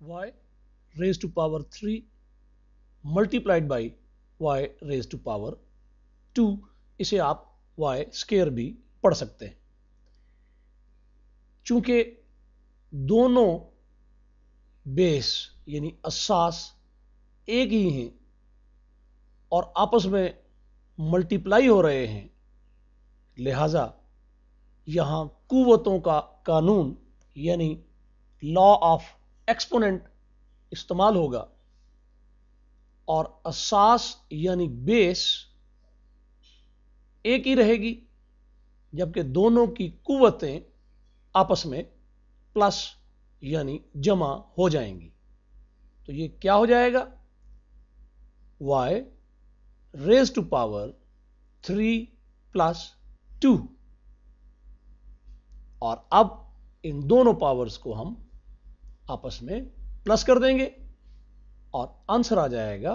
y raised to power 3 multiplied by y raised to power 2 इसे आप y square भी पढ़ सकते हैं चूंकि दोनों बेस यानी असास एक ही हैं और आपस में मल्टीप्लाई हो रहे हैं लिहाजा यहाँ कुवतों का कानून यानी लॉ ऑफ एक्सपोनेंट इस्तेमाल होगा और असास यानी बेस एक ही रहेगी जबकि दोनों की कुवतें आपस में प्लस यानी जमा हो जाएंगी तो ये क्या हो जाएगा y raise to power three plus two और अब इन दोनों पावर्स को हम आपस में प्लस कर देंगे और आंसर आ जाएगा